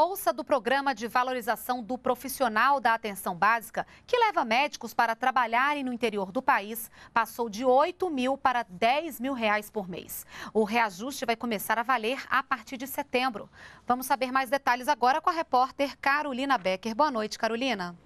bolsa do Programa de Valorização do Profissional da Atenção Básica, que leva médicos para trabalharem no interior do país, passou de 8 mil para 10 mil reais por mês. O reajuste vai começar a valer a partir de setembro. Vamos saber mais detalhes agora com a repórter Carolina Becker. Boa noite, Carolina.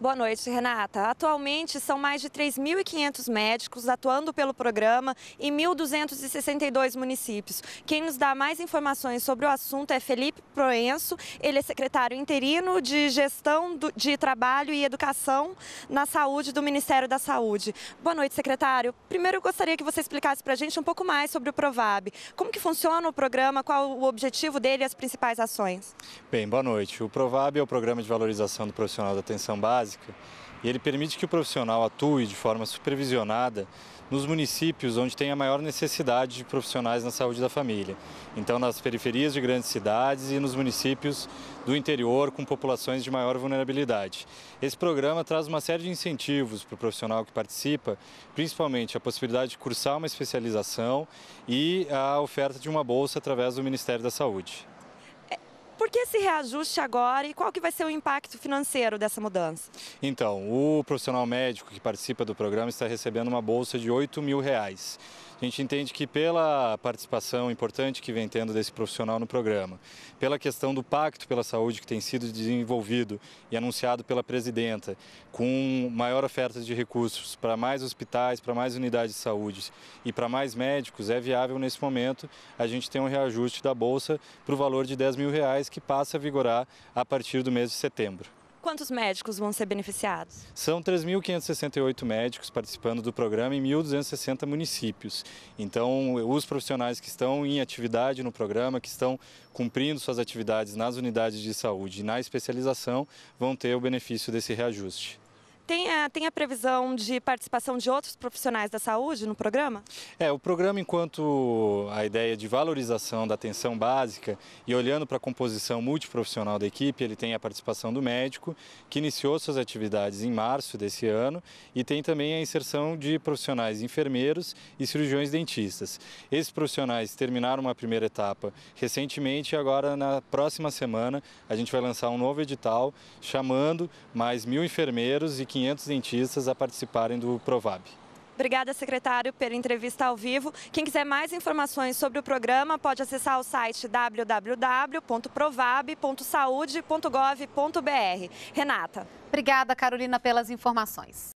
Boa noite, Renata. Atualmente são mais de 3.500 médicos atuando pelo programa em 1.262 municípios. Quem nos dá mais informações sobre o assunto é Felipe Proenço, ele é secretário interino de Gestão de Trabalho e Educação na Saúde do Ministério da Saúde. Boa noite, secretário. Primeiro eu gostaria que você explicasse para a gente um pouco mais sobre o Provab. Como que funciona o programa, qual o objetivo dele e as principais ações? Bem, boa noite. O Provab é o Programa de Valorização do Profissional da Atenção Básica básica e ele permite que o profissional atue de forma supervisionada nos municípios onde tem a maior necessidade de profissionais na saúde da família. Então, nas periferias de grandes cidades e nos municípios do interior com populações de maior vulnerabilidade. Esse programa traz uma série de incentivos para o profissional que participa, principalmente a possibilidade de cursar uma especialização e a oferta de uma bolsa através do Ministério da Saúde que esse reajuste agora e qual que vai ser o impacto financeiro dessa mudança? Então, o profissional médico que participa do programa está recebendo uma bolsa de 8 mil reais. A gente entende que pela participação importante que vem tendo desse profissional no programa, pela questão do pacto pela saúde que tem sido desenvolvido e anunciado pela presidenta, com maior oferta de recursos para mais hospitais, para mais unidades de saúde e para mais médicos, é viável nesse momento a gente ter um reajuste da bolsa para o valor de 10 mil reais que passa a vigorar a partir do mês de setembro. Quantos médicos vão ser beneficiados? São 3.568 médicos participando do programa em 1.260 municípios. Então, os profissionais que estão em atividade no programa, que estão cumprindo suas atividades nas unidades de saúde e na especialização, vão ter o benefício desse reajuste. Tem a, tem a previsão de participação de outros profissionais da saúde no programa? É, o programa, enquanto a ideia de valorização da atenção básica e olhando para a composição multiprofissional da equipe, ele tem a participação do médico, que iniciou suas atividades em março desse ano, e tem também a inserção de profissionais enfermeiros e cirurgiões dentistas. Esses profissionais terminaram uma primeira etapa recentemente e agora, na próxima semana, a gente vai lançar um novo edital chamando mais mil enfermeiros e 500 500 dentistas a participarem do Provab. Obrigada, secretário, pela entrevista ao vivo. Quem quiser mais informações sobre o programa pode acessar o site www.provab.saude.gov.br. Renata. Obrigada, Carolina, pelas informações.